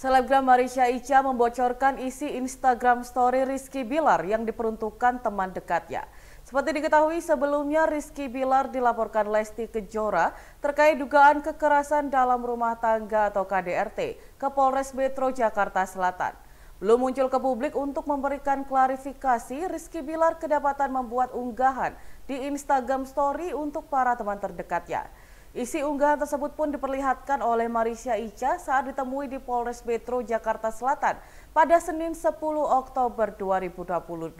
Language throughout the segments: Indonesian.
Selebgram Marisha Ica membocorkan isi Instagram story Rizky Bilar yang diperuntukkan teman dekatnya. Seperti diketahui sebelumnya Rizky Bilar dilaporkan Lesti Kejora terkait dugaan kekerasan dalam rumah tangga atau KDRT ke Polres Metro Jakarta Selatan. Belum muncul ke publik untuk memberikan klarifikasi, Rizky Bilar kedapatan membuat unggahan di Instagram story untuk para teman terdekatnya. Isi unggahan tersebut pun diperlihatkan oleh Marisha Ica saat ditemui di Polres Metro Jakarta Selatan pada Senin 10 Oktober 2022.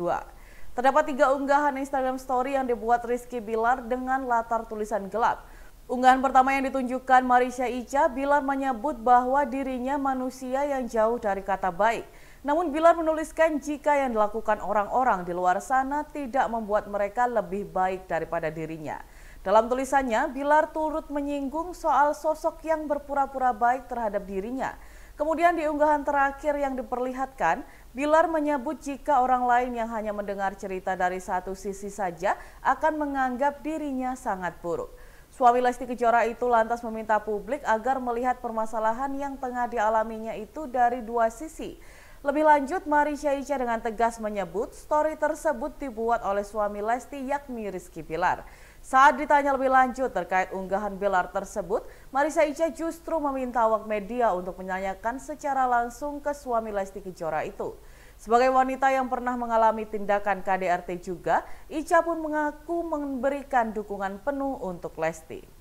Terdapat tiga unggahan Instagram Story yang dibuat Rizky Bilar dengan latar tulisan gelap. Unggahan pertama yang ditunjukkan Marisha Ica, Bilar menyebut bahwa dirinya manusia yang jauh dari kata baik. Namun Bilar menuliskan jika yang dilakukan orang-orang di luar sana tidak membuat mereka lebih baik daripada dirinya. Dalam tulisannya, Bilar turut menyinggung soal sosok yang berpura-pura baik terhadap dirinya. Kemudian di unggahan terakhir yang diperlihatkan, Bilar menyebut jika orang lain yang hanya mendengar cerita dari satu sisi saja akan menganggap dirinya sangat buruk. Suami Lesti Kejora itu lantas meminta publik agar melihat permasalahan yang tengah dialaminya itu dari dua sisi. Lebih lanjut, Marisha Ica dengan tegas menyebut story tersebut dibuat oleh suami Lesti yakni Rizky Pilar. Saat ditanya lebih lanjut terkait unggahan Bilar tersebut, Marisa Ica justru meminta awak media untuk menanyakan secara langsung ke suami Lesti Kejora itu. Sebagai wanita yang pernah mengalami tindakan KDRT juga, Ica pun mengaku memberikan dukungan penuh untuk Lesti.